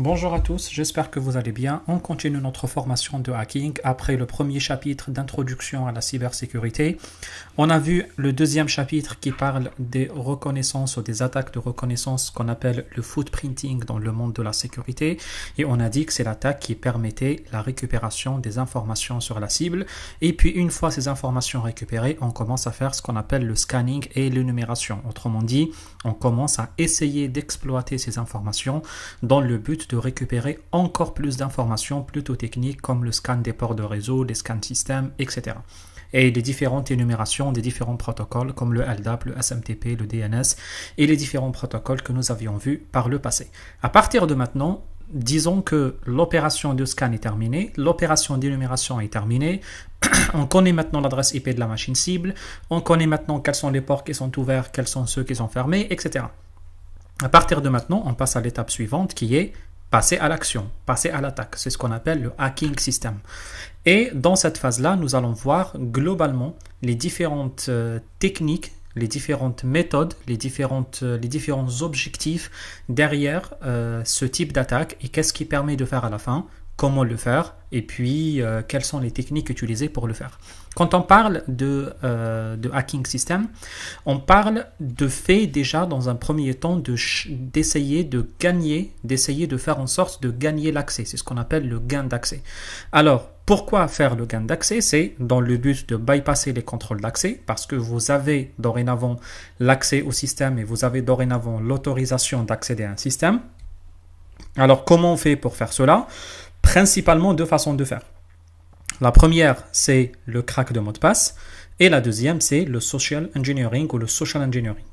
Bonjour à tous, j'espère que vous allez bien. On continue notre formation de hacking après le premier chapitre d'introduction à la cybersécurité. On a vu le deuxième chapitre qui parle des reconnaissances ou des attaques de reconnaissance qu'on appelle le footprinting dans le monde de la sécurité. Et on a dit que c'est l'attaque qui permettait la récupération des informations sur la cible. Et puis une fois ces informations récupérées, on commence à faire ce qu'on appelle le scanning et l'énumération. Autrement dit, on commence à essayer d'exploiter ces informations dans le but de récupérer encore plus d'informations plutôt techniques comme le scan des ports de réseau, des scans système, etc. Et des différentes énumérations des différents protocoles comme le LDAP, le SMTP, le DNS et les différents protocoles que nous avions vus par le passé. À partir de maintenant, disons que l'opération de scan est terminée, l'opération d'énumération est terminée, on connaît maintenant l'adresse IP de la machine cible, on connaît maintenant quels sont les ports qui sont ouverts, quels sont ceux qui sont fermés, etc. À partir de maintenant, on passe à l'étape suivante qui est passer à l'action, passer à l'attaque. C'est ce qu'on appelle le hacking system. Et dans cette phase-là, nous allons voir globalement les différentes euh, techniques, les différentes méthodes, les, différentes, euh, les différents objectifs derrière euh, ce type d'attaque et qu'est-ce qui permet de faire à la fin comment le faire et puis euh, quelles sont les techniques utilisées pour le faire. Quand on parle de, euh, hacking system, on parle de fait déjà dans un premier temps d'essayer de, de, gagner, d'essayer de faire en sorte de gagner l'accès. C'est ce qu'on appelle le gain d'accès. Alors, pourquoi faire le gain d'accès C'est dans le but de bypasser les contrôles d'accès parce que vous avez dorénavant l'accès au système et vous avez dorénavant l'autorisation d'accéder à un système. Alors, comment on fait pour faire cela principalement deux façons de faire. La première, c'est le crack de mot de passe. Et la deuxième, c'est le social engineering ou le social engineering.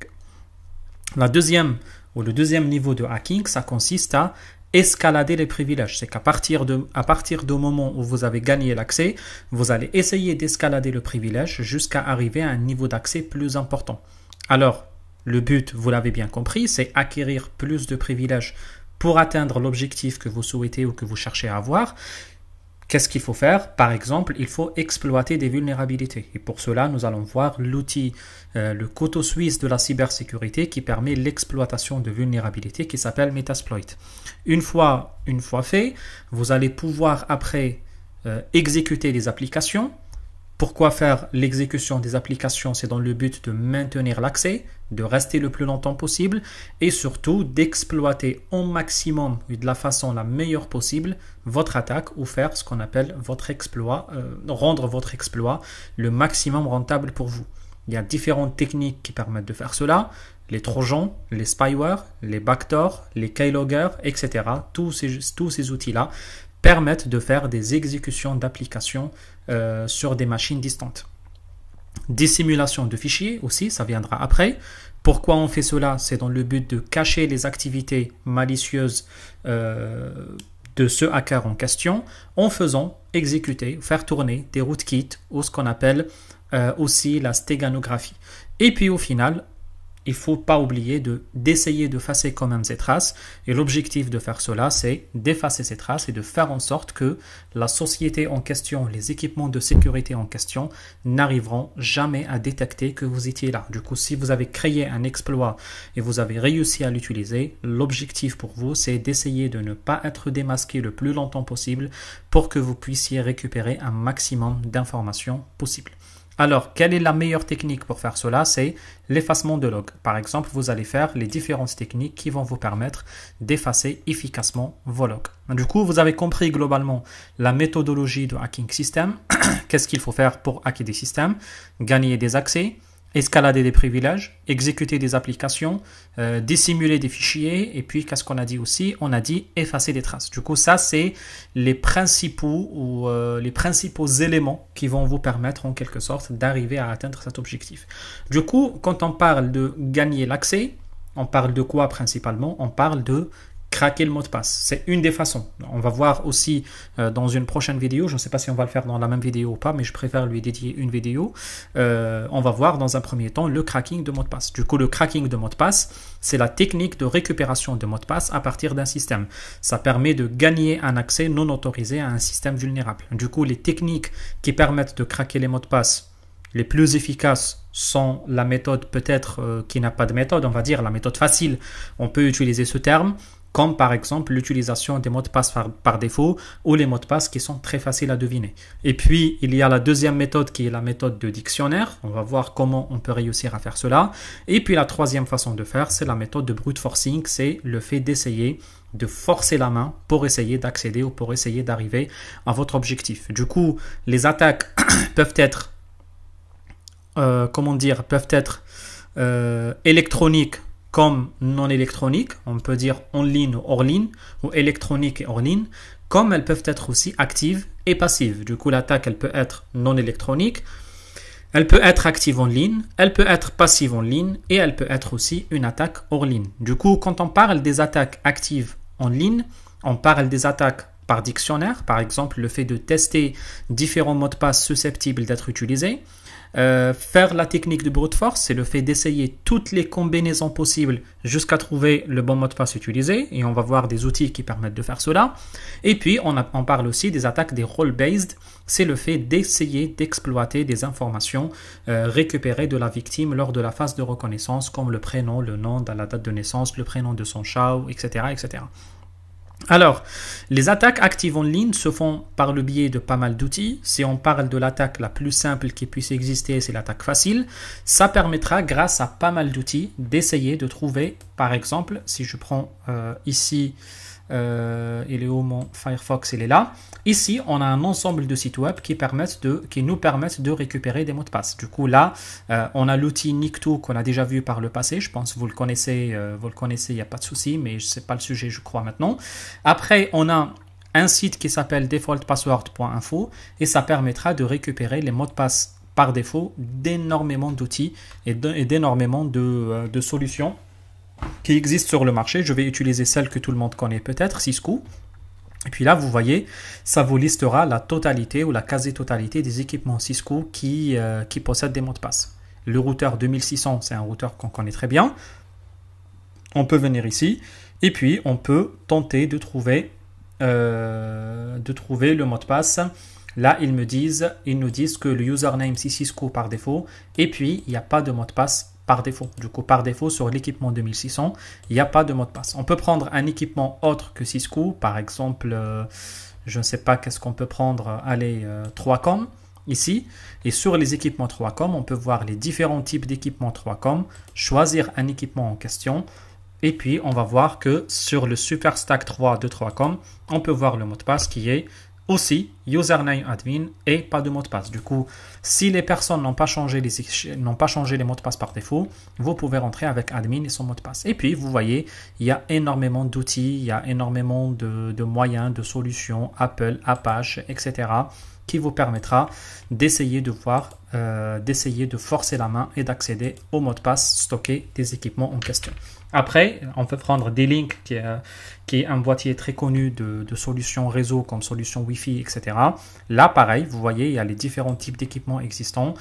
La deuxième ou le deuxième niveau de hacking, ça consiste à escalader les privilèges. C'est qu'à partir, de, à partir du moment où vous avez gagné l'accès, vous allez essayer d'escalader le privilège jusqu'à arriver à un niveau d'accès plus important. Alors, le but, vous l'avez bien compris, c'est acquérir plus de privilèges pour atteindre l'objectif que vous souhaitez ou que vous cherchez à avoir, Qu'est-ce qu'il faut faire Par exemple, il faut exploiter des vulnérabilités. Et pour cela, nous allons voir l'outil, euh, le couteau suisse de la cybersécurité qui permet l'exploitation de vulnérabilités qui s'appelle Metasploit. Une fois, une fois fait, vous allez pouvoir après euh, exécuter les applications pourquoi faire l'exécution des applications C'est dans le but de maintenir l'accès, de rester le plus longtemps possible et surtout d'exploiter au maximum et de la façon la meilleure possible votre attaque ou faire ce qu'on appelle votre exploit, euh, rendre votre exploit le maximum rentable pour vous. Il y a différentes techniques qui permettent de faire cela, les trojans, les spyware, les backdoors, les keyloggers, etc. Tous ces, tous ces outils-là permettent de faire des exécutions d'applications euh, sur des machines distantes. Des simulations de fichiers aussi, ça viendra après. Pourquoi on fait cela C'est dans le but de cacher les activités malicieuses euh, de ce hacker en question en faisant exécuter, faire tourner des rootkits ou ce qu'on appelle euh, aussi la stéganographie. Et puis au final, il faut pas oublier de d'essayer d'effacer quand même ces traces. Et l'objectif de faire cela, c'est d'effacer ces traces et de faire en sorte que la société en question, les équipements de sécurité en question, n'arriveront jamais à détecter que vous étiez là. Du coup, si vous avez créé un exploit et vous avez réussi à l'utiliser, l'objectif pour vous, c'est d'essayer de ne pas être démasqué le plus longtemps possible pour que vous puissiez récupérer un maximum d'informations possibles. Alors, quelle est la meilleure technique pour faire cela C'est l'effacement de log. Par exemple, vous allez faire les différentes techniques qui vont vous permettre d'effacer efficacement vos logs. Du coup, vous avez compris globalement la méthodologie de hacking système. Qu'est-ce qu'il faut faire pour hacker des systèmes Gagner des accès, escalader des privilèges, exécuter des applications, euh, dissimuler des fichiers, et puis qu'est-ce qu'on a dit aussi On a dit effacer des traces. Du coup, ça, c'est les principaux ou euh, les principaux éléments qui vont vous permettre en quelque sorte d'arriver à atteindre cet objectif. Du coup, quand on parle de gagner l'accès, on parle de quoi principalement On parle de craquer le mot de passe. C'est une des façons. On va voir aussi euh, dans une prochaine vidéo, je ne sais pas si on va le faire dans la même vidéo ou pas, mais je préfère lui dédier une vidéo. Euh, on va voir dans un premier temps le cracking de mot de passe. Du coup, le cracking de mot de passe, c'est la technique de récupération de mot de passe à partir d'un système. Ça permet de gagner un accès non autorisé à un système vulnérable. Du coup, les techniques qui permettent de craquer les mots de passe les plus efficaces sont la méthode peut-être euh, qui n'a pas de méthode, on va dire la méthode facile, on peut utiliser ce terme, comme par exemple l'utilisation des mots de passe par, défaut ou les mots de passe qui sont très faciles à deviner. Et puis, il y a la deuxième méthode qui est la méthode de dictionnaire. On va voir comment on peut réussir à faire cela. Et puis, la troisième façon de faire, c'est la méthode de brute forcing. C'est le fait d'essayer de forcer la main pour essayer d'accéder ou pour essayer d'arriver à votre objectif. Du coup, les attaques peuvent être, euh, comment dire, peuvent être euh, électroniques comme non électronique, on peut dire en ligne ou hors ligne, ou électronique et hors ligne, comme elles peuvent être aussi actives et passives. Du coup, l'attaque, elle peut être non électronique, elle peut être active en ligne, elle peut être passive en ligne, et elle peut être aussi une attaque hors ligne. Du coup, quand on parle des attaques actives en ligne, on parle des attaques par dictionnaire, par exemple le fait de tester différents mots de passe susceptibles d'être utilisés. Euh, faire la technique de brute force, c'est le fait d'essayer toutes les combinaisons possibles jusqu'à trouver le bon mot de passe utilisé, et on va voir des outils qui permettent de faire cela. Et puis, on, parle aussi des attaques des role-based, c'est le fait d'essayer d'exploiter des informations euh, récupérées de la victime lors de la phase de reconnaissance, comme le prénom, le nom, la date de naissance, le prénom de son chat, etc., etc. Alors, les attaques actives en ligne se font par le biais de pas mal d'outils. Si on parle de l'attaque la plus simple qui puisse exister, c'est l'attaque facile. Ça permettra, grâce à pas mal d'outils, d'essayer de trouver, par exemple, si je prends euh, ici il est où mon Firefox Il est là. Ici, on a un ensemble de sites web qui, permettent de, qui nous permettent de récupérer des mots de passe. Du coup, là, euh, on a l'outil Nicto qu'on a déjà vu par le passé. Je pense vous le connaissez, euh, vous le connaissez, il n'y a pas de souci, mais ce n'est pas le sujet, je crois, maintenant. Après, on a un site qui s'appelle defaultpassword.info et ça permettra de récupérer les mots de passe par défaut d'énormément d'outils et d'énormément de euh, solutions qui existe sur le marché. Je vais utiliser celle que tout le monde connaît peut-être, Cisco. Et puis là, vous voyez, ça vous listera la totalité ou la quasi-totalité des équipements Cisco qui, euh, possèdent des mots de passe. Le routeur 2600, c'est un routeur qu'on connaît très bien. On peut venir ici et puis on peut tenter de trouver, euh, de trouver le mot de passe. Là, ils me disent, ils nous disent que le username c'est Cisco par défaut et puis il n'y a pas de mot de passe par défaut. Du coup, par défaut, sur l'équipement 2600, il n'y a pas de mot de passe. On peut prendre un équipement autre que Cisco, par exemple, euh, je ne sais pas qu'est-ce qu'on peut prendre, euh, allez, 3com euh, ici. Et sur les équipements 3com, on peut voir les différents types d'équipements 3com, choisir un équipement en question. Et puis, on va voir que sur le Super Stack 3 de 3com, on peut voir le mot de passe qui est aussi, username admin et pas de mot de passe. Du coup, si les personnes n'ont pas, changé les, n'ont pas changé les mots de passe par défaut, vous pouvez rentrer avec admin et son mot de passe. Et puis, vous voyez, il y a énormément d'outils, il y a énormément de, moyens, de solutions, Apple, Apache, etc., qui vous permettra d'essayer de voir, euh, d'essayer de forcer la main et d'accéder au mot de passe stocké des équipements en question. Après, on peut prendre D-Link, qui, est, un boîtier très connu de, solutions réseau comme solution Wi-Fi, etc. Là, pareil, vous voyez, il y a les différents types d'équipements existants.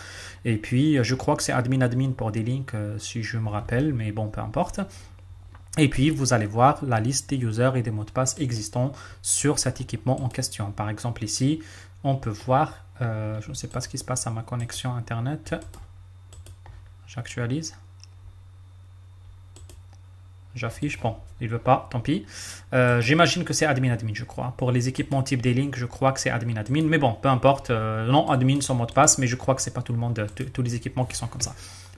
Et puis, euh, je crois que c'est admin-admin pour D-Link, euh, si je me rappelle, mais bon, peu importe. Et puis, vous allez voir la liste des users et des mots de passe existants sur cet équipement en question. Par exemple, ici, on peut voir, euh, je ne sais pas ce qui se passe à ma connexion Internet. J'actualise. J'affiche, bon, il veut pas, tant pis. Euh, j'imagine que c'est admin-admin, je crois. Pour les équipements type des link je crois que c'est admin-admin. Mais bon, peu importe, euh, non admin son mot de passe, mais je crois que c'est pas tout le monde, tous les équipements qui sont comme ça.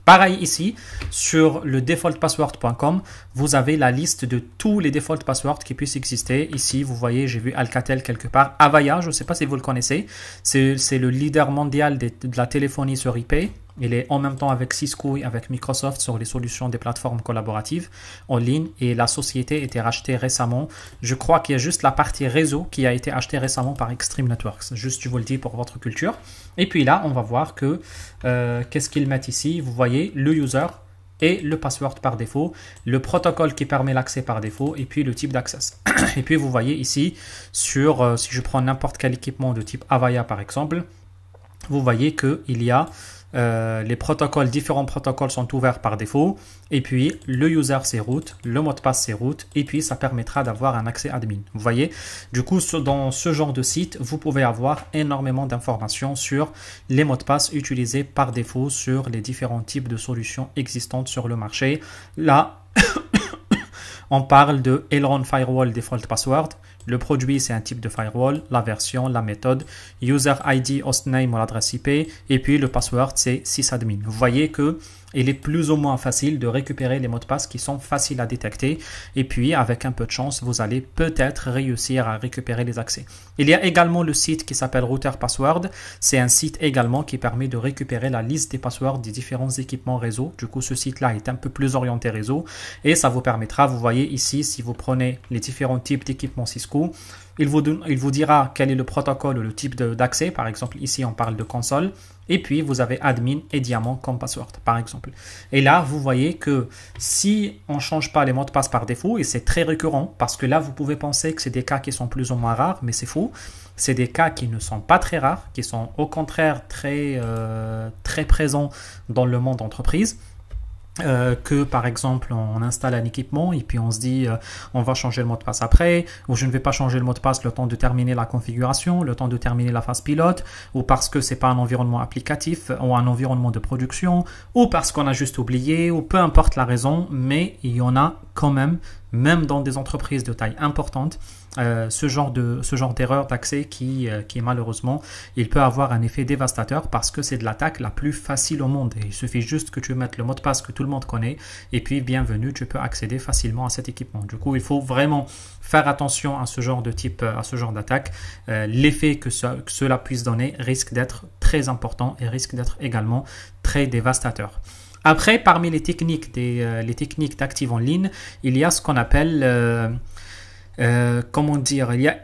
Pareil ici, sur le defaultpassword.com, vous avez la liste de tous les default passwords qui puissent exister. Ici, vous voyez, j'ai vu Alcatel quelque part. Avaya, je ne sais pas si vous le connaissez, c'est le leader mondial de, de la téléphonie sur IP. Il est en même temps avec Cisco et avec Microsoft sur les solutions des plateformes collaboratives en ligne et la société a été rachetée récemment. Je crois qu'il y a juste la partie réseau qui a été achetée récemment par Extreme Networks. Juste, je vous le dis pour votre culture. Et puis là, on va voir que euh, qu'est-ce qu'ils mettent ici. Vous voyez le user et le password par défaut, le protocole qui permet l'accès par défaut et puis le type d'accès. et puis vous voyez ici sur euh, si je prends n'importe quel équipement de type Avaya par exemple, vous voyez qu'il y a euh, les protocoles, différents protocoles sont ouverts par défaut, et puis le user c'est route, le mot de passe c'est route, et puis ça permettra d'avoir un accès admin. Vous voyez, du coup, dans ce genre de site, vous pouvez avoir énormément d'informations sur les mots de passe utilisés par défaut sur les différents types de solutions existantes sur le marché. Là, on parle de Elron Firewall Default Password. Le produit, c'est un type de firewall, la version, la méthode, user ID, hostname ou l'adresse IP, et puis le password, c'est sysadmin. Vous voyez que il est plus ou moins facile de récupérer les mots de passe qui sont faciles à détecter. Et puis, avec un peu de chance, vous allez peut-être réussir à récupérer les accès. Il y a également le site qui s'appelle Router Password. C'est un site également qui permet de récupérer la liste des passwords des différents équipements réseau. Du coup, ce site-là est un peu plus orienté réseau et ça vous permettra, vous voyez ici, si vous prenez les différents types d'équipements Cisco, il vous, il vous dira quel est le protocole ou le type d'accès. Par exemple, ici, on parle de console. Et puis, vous avez admin et diamant comme password, par exemple. Et là, vous voyez que si on ne change pas les mots de passe par défaut, et c'est très récurrent, parce que là, vous pouvez penser que c'est des cas qui sont plus ou moins rares, mais c'est faux. C'est des cas qui ne sont pas très rares, qui sont au contraire très, euh, très présents dans le monde d'entreprise. Euh, que par exemple on installe un équipement et puis on se dit euh, on va changer le mot de passe après ou je ne vais pas changer le mot de passe le temps de terminer la configuration, le temps de terminer la phase pilote ou parce que c'est pas un environnement applicatif ou un environnement de production ou parce qu'on a juste oublié ou peu importe la raison mais il y en a quand même même dans des entreprises de taille importante euh, ce genre de ce genre d'erreur d'accès qui, euh, qui malheureusement il peut avoir un effet dévastateur parce que c'est de l'attaque la plus facile au monde. il suffit juste que tu mettes le mot de passe que tout le monde connaît et puis bienvenue, tu peux accéder facilement à cet équipement. Du coup, il faut vraiment faire attention à ce genre de type, euh, à ce genre d'attaque. L'effet que, cela puisse donner risque d'être très important et risque d'être également très dévastateur. Après, parmi les techniques des les techniques d'active en ligne, il y a ce qu'on appelle euh, comment dire, il y a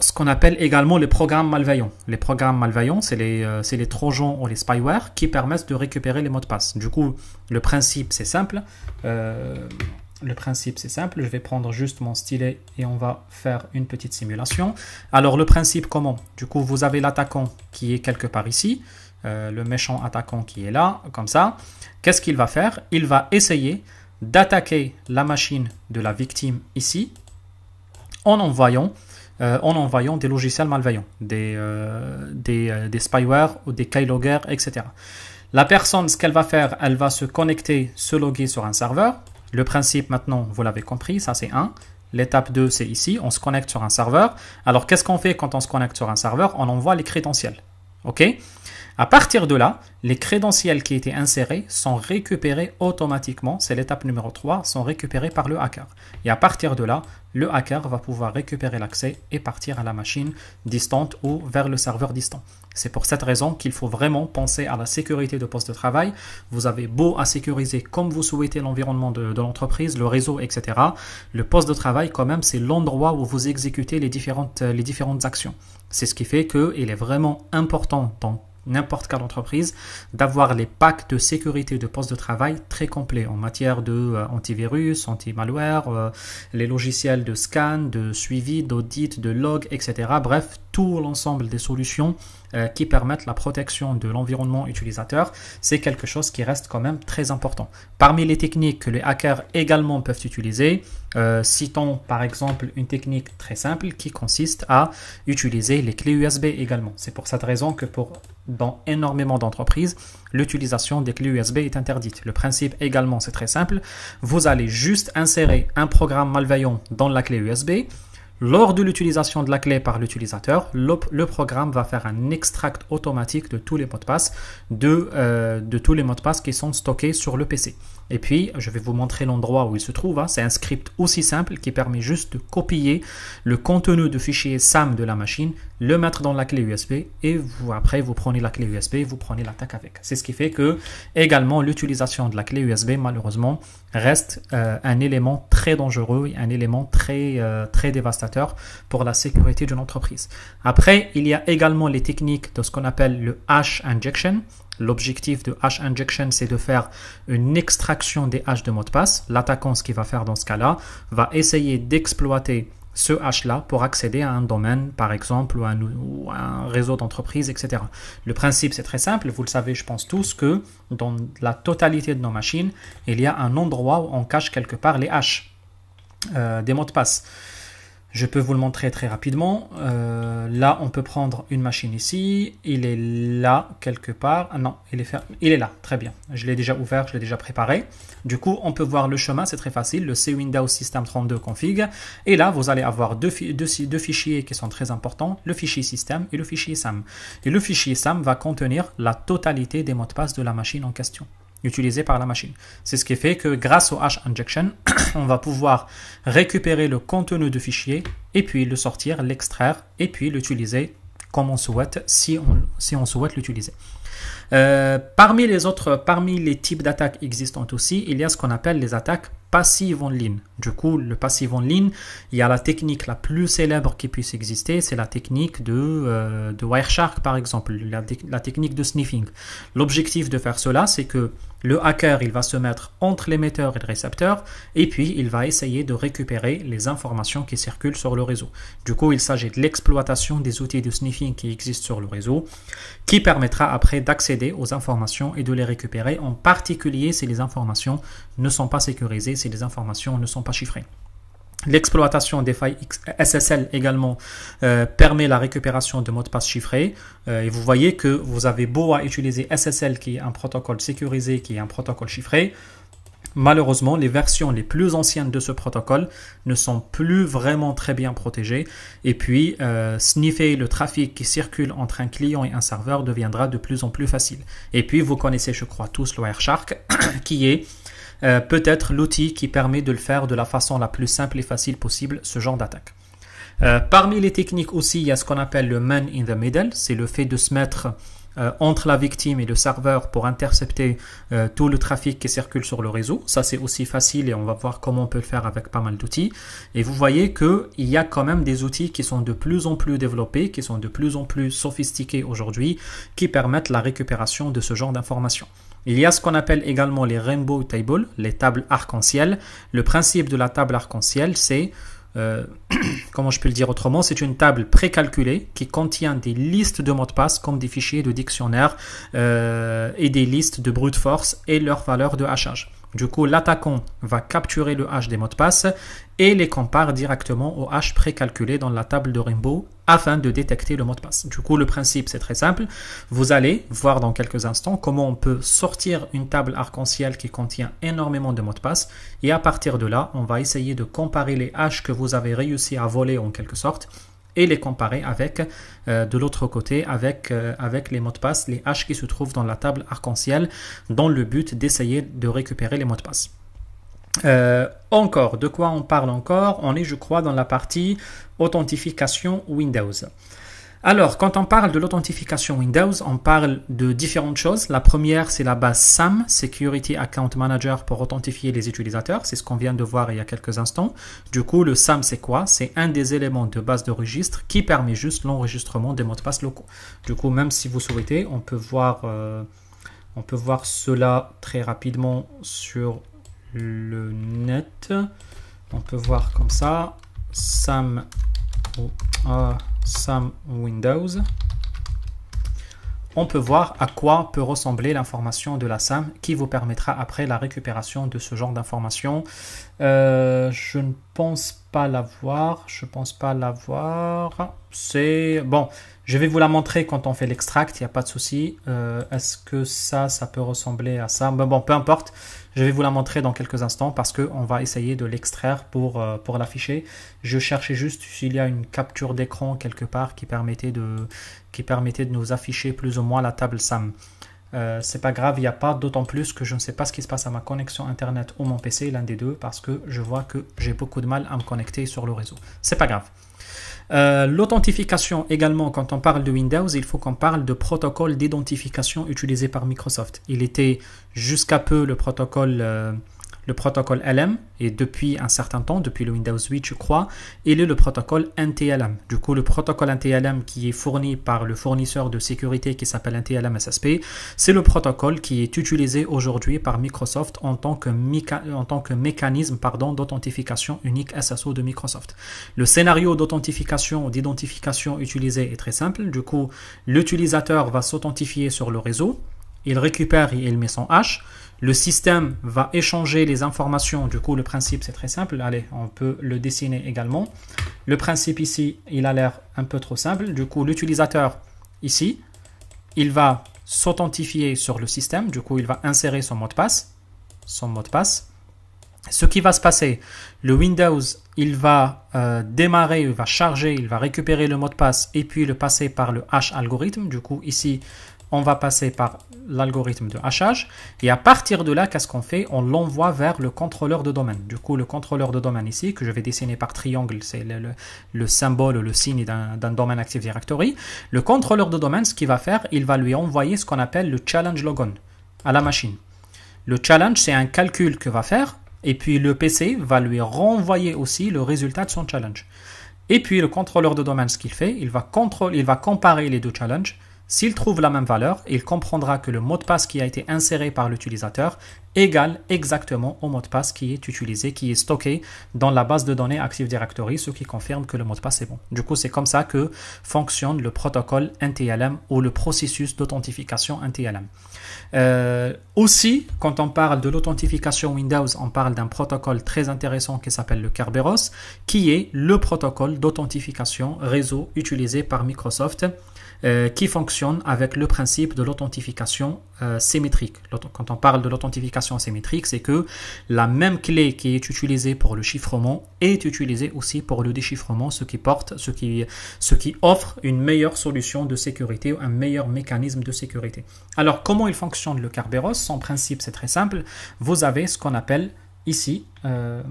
ce qu'on appelle également les programmes malveillants. Les programmes malveillants, euh, c'est les, trojans ou les spyware qui permettent de récupérer les mots de passe. Du coup, le principe, c'est simple. Euh, le principe, c'est simple. Je vais prendre juste mon stylet et on va faire une petite simulation. Alors, le principe, comment Du coup, vous avez l'attaquant qui est quelque part ici. le méchant attaquant qui est là, comme ça. Qu'est-ce qu'il va faire Il va essayer d'attaquer la machine de la victime ici en envoyant, euh, en envoyant des logiciels malveillants, des, euh, euh, des, spyware ou des keyloggers, etc. La personne, ce qu'elle va faire, elle va se connecter, se loguer sur un serveur. Le principe maintenant, vous l'avez compris, ça c'est un. L'étape 2, c'est ici, on se connecte sur un serveur. Alors qu'est-ce qu'on fait quand on se connecte sur un serveur On envoie les crédentiels. OK à partir de là, les crédentiels qui étaient insérés sont récupérés automatiquement, c'est l'étape numéro 3, sont récupérés par le hacker. Et à partir de là, le hacker va pouvoir récupérer l'accès et partir à la machine distante ou vers le serveur distant. C'est pour cette raison qu'il faut vraiment penser à la sécurité de poste de travail. Vous avez beau à sécuriser comme vous souhaitez l'environnement de, l'entreprise, le réseau, etc. Le poste de travail, quand même, c'est l'endroit où vous exécutez les différentes, les différentes actions. C'est ce qui fait il est vraiment important dans n'importe quelle entreprise, d'avoir les packs de sécurité de poste de travail très complets en matière de euh, antivirus, anti-malware, euh, les logiciels de scan, de suivi, d'audit, de log, etc. Bref, tout l'ensemble des solutions euh, qui permettent la protection de l'environnement utilisateur, c'est quelque chose qui reste quand même très important. Parmi les techniques que les hackers également peuvent utiliser, euh, citons par exemple une technique très simple qui consiste à utiliser les clés USB également. C'est pour cette raison que pour dans énormément d'entreprises, l'utilisation des clés USB est interdite. Le principe également, c'est très simple. Vous allez juste insérer un programme malveillant dans la clé USB lors de l'utilisation de la clé par l'utilisateur, le, programme va faire un extract automatique de tous les mots de passe, de, euh, tous les mots de passe qui sont stockés sur le PC. Et puis, je vais vous montrer l'endroit où il se trouve. Hein. C'est un script aussi simple qui permet juste de copier le contenu de fichier SAM de la machine, le mettre dans la clé USB et vous, après, vous prenez la clé USB et vous prenez l'attaque avec. C'est ce qui fait que, également, l'utilisation de la clé USB, malheureusement, reste euh, un élément très dangereux, et un élément très, euh, très dévastateur pour la sécurité d'une entreprise. Après, il y a également les techniques de ce qu'on appelle le hash injection. L'objectif de hash injection, c'est de faire une extraction des hashes de mots de passe. L'attaquant, ce qu'il va faire dans ce cas-là, va essayer d'exploiter ce hash-là pour accéder à un domaine, par exemple, ou à un, réseau d'entreprise, etc. Le principe, c'est très simple. Vous le savez, je pense tous, que dans la totalité de nos machines, il y a un endroit où on cache quelque part les hashes euh, des mots de passe. Je peux vous le montrer très rapidement. Euh, là, on peut prendre une machine ici. Il est là, quelque part. Ah non, il est, fermé. il est là. Très bien. Je l'ai déjà ouvert, je l'ai déjà préparé. Du coup, on peut voir le chemin, c'est très facile. Le C-Windows System32 config. Et là, vous allez avoir deux, deux fichiers qui sont très importants. Le fichier système et le fichier SAM. Et le fichier SAM va contenir la totalité des mots de passe de la machine en question utilisé par la machine. C'est ce qui fait que grâce au hash injection on va pouvoir récupérer le contenu de fichier et puis le sortir, l'extraire et puis l'utiliser comme on souhaite si on, si on souhaite l'utiliser. Euh, parmi les autres, parmi les types d'attaques existantes aussi, il y a ce qu'on appelle les attaques passives en ligne. Du coup, le passive en ligne, il y a la technique la plus célèbre qui puisse exister, c'est la technique de, euh, Wireshark par exemple, la, la technique de sniffing. L'objectif de faire cela, c'est que le hacker, il va se mettre entre l'émetteur et le récepteur, et puis il va essayer de récupérer les informations qui circulent sur le réseau. Du coup, il s'agit de l'exploitation des outils de sniffing qui existent sur le réseau, qui permettra après d'accéder aux informations et de les récupérer, en particulier si les informations ne sont pas sécurisées, si les informations ne sont pas chiffrées. L'exploitation des failles SSL également euh, permet la récupération de mots de passe chiffrés. Euh, et vous voyez que vous avez beau à utiliser SSL qui est un protocole sécurisé, qui est un protocole chiffré, Malheureusement, les versions les plus anciennes de ce protocole ne sont plus vraiment très bien protégées et puis euh, sniffer le trafic qui circule entre un client et un serveur deviendra de plus en plus facile. Et puis vous connaissez je crois tous le Wireshark qui est euh, peut-être l'outil qui permet de le faire de la façon la plus simple et facile possible, ce genre d'attaque. Euh, parmi les techniques aussi, il y a ce qu'on appelle le man in the middle, c'est le fait de se mettre euh, entre la victime et le serveur pour intercepter euh, tout le trafic qui circule sur le réseau. Ça, c'est aussi facile et on va voir comment on peut le faire avec pas mal d'outils. Et vous voyez qu'il y a quand même des outils qui sont de plus en plus développés, qui sont de plus en plus sophistiqués aujourd'hui, qui permettent la récupération de ce genre d'informations. Il y a ce qu'on appelle également les rainbow tables, les tables arc-en-ciel. Le principe de la table arc-en-ciel, c'est euh, comment je peux le dire autrement, c'est une table précalculée qui contient des listes de mots de passe comme des fichiers de dictionnaire euh, et des listes de brute force et leurs valeurs de hachage. Du coup, l'attaquant va capturer le hash des mots de passe et les compare directement au h précalculé dans la table de Rainbow afin de détecter le mot de passe. Du coup, le principe, c'est très simple. Vous allez voir dans quelques instants comment on peut sortir une table arc-en-ciel qui contient énormément de mots de passe. Et à partir de là, on va essayer de comparer les hashes que vous avez réussi à voler en quelque sorte et les comparer avec, euh, de l'autre côté, avec, euh, avec les mots de passe, les haches qui se trouvent dans la table arc-en-ciel, dans le but d'essayer de récupérer les mots de passe. Euh, encore, de quoi on parle encore On est, je crois, dans la partie authentification Windows. Alors, quand on parle de l'authentification Windows, on parle de différentes choses. La première, c'est la base SAM, Security Account Manager, pour authentifier les utilisateurs. C'est ce qu'on vient de voir il y a quelques instants. Du coup, le SAM, c'est quoi C'est un des éléments de base de registre qui permet juste l'enregistrement des mots de passe locaux. Du coup, même si vous souhaitez, on peut voir, euh, on peut voir cela très rapidement sur le net. On peut voir comme ça, SAM euh, Sam Windows, on peut voir à quoi peut ressembler l'information de la SAM qui vous permettra après la récupération de ce genre d'information. Euh, je ne pense pas l'avoir, je ne pense pas l'avoir. C'est bon, je vais vous la montrer quand on fait l'extract, il n'y a pas de souci. Euh, est-ce que ça, ça peut ressembler à ça ben Bon, peu importe. Je vais vous la montrer dans quelques instants parce qu'on va essayer de l'extraire pour, euh, pour l'afficher. Je cherchais juste s'il y a une capture d'écran quelque part qui permettait, de, qui permettait de nous afficher plus ou moins la table SAM. Ce euh, c'est pas grave, il n'y a pas, d'autant plus que je ne sais pas ce qui se passe à ma connexion internet ou mon PC, l'un des deux, parce que je vois que j'ai beaucoup de mal à me connecter sur le réseau. C'est pas grave. Euh, l'authentification également, quand on parle de Windows, il faut qu'on parle de protocole d'identification utilisé par Microsoft. Il était jusqu'à peu le protocole euh, le protocole LM, et depuis un certain temps, depuis le Windows 8, je crois, il est le protocole NTLM. Du coup, le protocole NTLM qui est fourni par le fournisseur de sécurité qui s'appelle NTLM SSP, c'est le protocole qui est utilisé aujourd'hui par Microsoft en tant que, en tant que mécanisme d'authentification unique SSO de Microsoft. Le scénario d'authentification ou d'identification utilisé est très simple. Du coup, l'utilisateur va s'authentifier sur le réseau, il récupère et il met son hash. Le système va échanger les informations. Du coup, le principe, c'est très simple. Allez, on peut le dessiner également. Le principe ici, il a l'air un peu trop simple. Du coup, l'utilisateur ici, il va s'authentifier sur le système. Du coup, il va insérer son mot de passe. Son mot de passe. Ce qui va se passer, le Windows, il va euh, démarrer, il va charger, il va récupérer le mot de passe et puis le passer par le hash algorithme. Du coup, ici, on va passer par l'algorithme de hachage. Et à partir de là, qu'est-ce qu'on fait On l'envoie vers le contrôleur de domaine. Du coup, le contrôleur de domaine ici, que je vais dessiner par triangle, c'est le, symbole, le signe d'un domaine Active Directory. Le contrôleur de domaine, ce qu'il va faire, il va lui envoyer ce qu'on appelle le challenge logon à la machine. Le challenge, c'est un calcul que va faire, et puis le PC va lui renvoyer aussi le résultat de son challenge. Et puis le contrôleur de domaine, ce qu'il fait, il va, il va comparer les deux challenges s'il trouve la même valeur, il comprendra que le mot de passe qui a été inséré par l'utilisateur égale exactement au mot de passe qui est utilisé, qui est stocké dans la base de données Active Directory, ce qui confirme que le mot de passe est bon. Du coup, c'est comme ça que fonctionne le protocole NTLM ou le processus d'authentification NTLM. Euh, aussi, quand on parle de l'authentification Windows, on parle d'un protocole très intéressant qui s'appelle le Kerberos, qui est le protocole d'authentification réseau utilisé par Microsoft euh, qui fonctionne avec le principe de l'authentification euh, symétrique. Quand on parle de l'authentification symétrique, c'est que la même clé qui est utilisée pour le chiffrement est utilisée aussi pour le déchiffrement, ce qui porte, ce qui, ce qui offre une meilleure solution de sécurité un meilleur mécanisme de sécurité. Alors, comment il fonctionne le Kerberos Son principe, c'est très simple. Vous avez ce qu'on appelle ici, euh,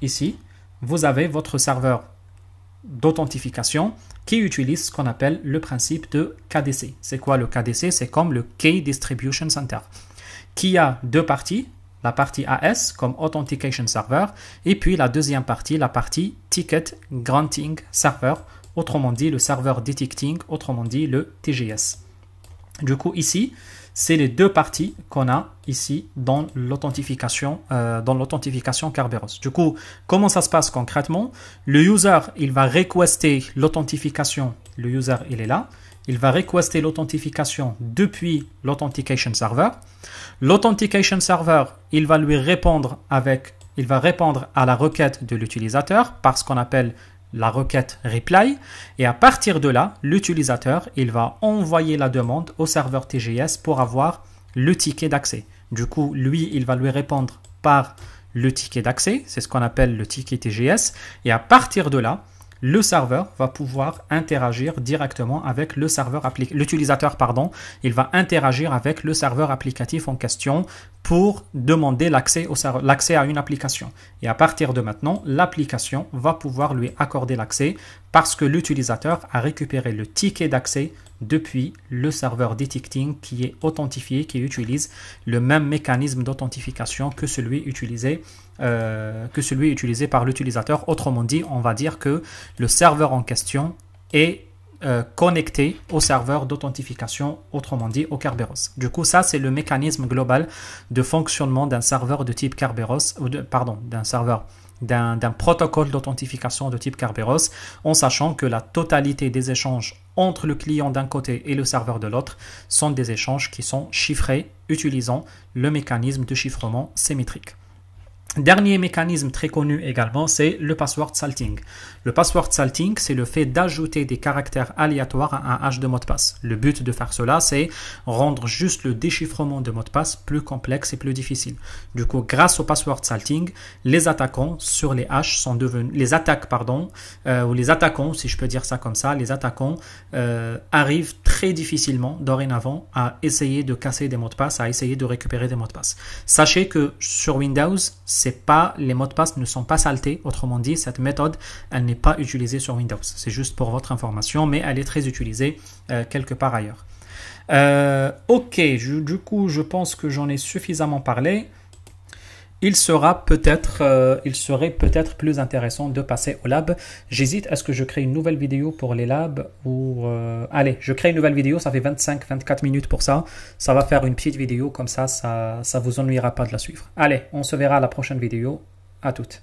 ici, vous avez votre serveur d'authentification qui utilise ce qu'on appelle le principe de KDC. C'est quoi le KDC C'est comme le Key Distribution Center, qui a deux parties, la partie AS comme Authentication Server, et puis la deuxième partie, la partie Ticket Granting Server, autrement dit le serveur Detecting autrement dit le TGS. Du coup, ici, c'est les deux parties qu'on a ici dans l'authentification euh, dans l'authentification Kerberos. Du coup, comment ça se passe concrètement Le user, il va requester l'authentification. Le user, il est là. Il va requester l'authentification depuis l'authentication server. L'authentication server, il va lui répondre avec il va répondre à la requête de l'utilisateur par ce qu'on appelle la requête reply et à partir de là, l'utilisateur, il va envoyer la demande au serveur TGS pour avoir le ticket d'accès. Du coup, lui, il va lui répondre par le ticket d'accès, c'est ce qu'on appelle le ticket TGS et à partir de là, le serveur va pouvoir interagir directement avec le serveur l'utilisateur pardon, il va interagir avec le serveur applicatif en question pour demander l'accès au l'accès à une application. Et à partir de maintenant, l'application va pouvoir lui accorder l'accès parce que l'utilisateur a récupéré le ticket d'accès depuis le serveur détecting qui est authentifié, qui utilise le même mécanisme d'authentification que celui utilisé euh, que celui utilisé par l'utilisateur. Autrement dit, on va dire que le serveur en question est euh, connecté au serveur d'authentification, autrement dit au Kerberos. Du coup, ça c'est le mécanisme global de fonctionnement d'un serveur de type Kerberos, ou pardon, d'un serveur d'un protocole d'authentification de type Kerberos, en sachant que la totalité des échanges entre le client d'un côté et le serveur de l'autre sont des échanges qui sont chiffrés utilisant le mécanisme de chiffrement symétrique. Dernier mécanisme très connu également, c'est le password salting. Le password salting, c'est le fait d'ajouter des caractères aléatoires à un hash de mot de passe. Le but de faire cela, c'est rendre juste le déchiffrement de mot de passe plus complexe et plus difficile. Du coup, grâce au password salting, les attaquants sur les hashes sont devenus, les attaques, pardon, euh, ou les attaquants, si je peux dire ça comme ça, les attaquants euh, arrivent très difficilement dorénavant à essayer de casser des mots de passe, à essayer de récupérer des mots de passe. Sachez que sur Windows, pas, les mots de passe ne sont pas saletés. Autrement dit, cette méthode, elle n'est pas utilisée sur Windows. C'est juste pour votre information, mais elle est très utilisée euh, quelque part ailleurs. Euh, ok, du coup, je pense que j'en ai suffisamment parlé il sera peut-être, euh, il serait peut-être plus intéressant de passer au lab. J'hésite est ce que je crée une nouvelle vidéo pour les labs ou, euh, allez, je crée une nouvelle vidéo, ça fait 25, 24 minutes pour ça. Ça va faire une petite vidéo, comme ça, ça, ça vous ennuiera pas de la suivre. Allez, on se verra à la prochaine vidéo. À toutes.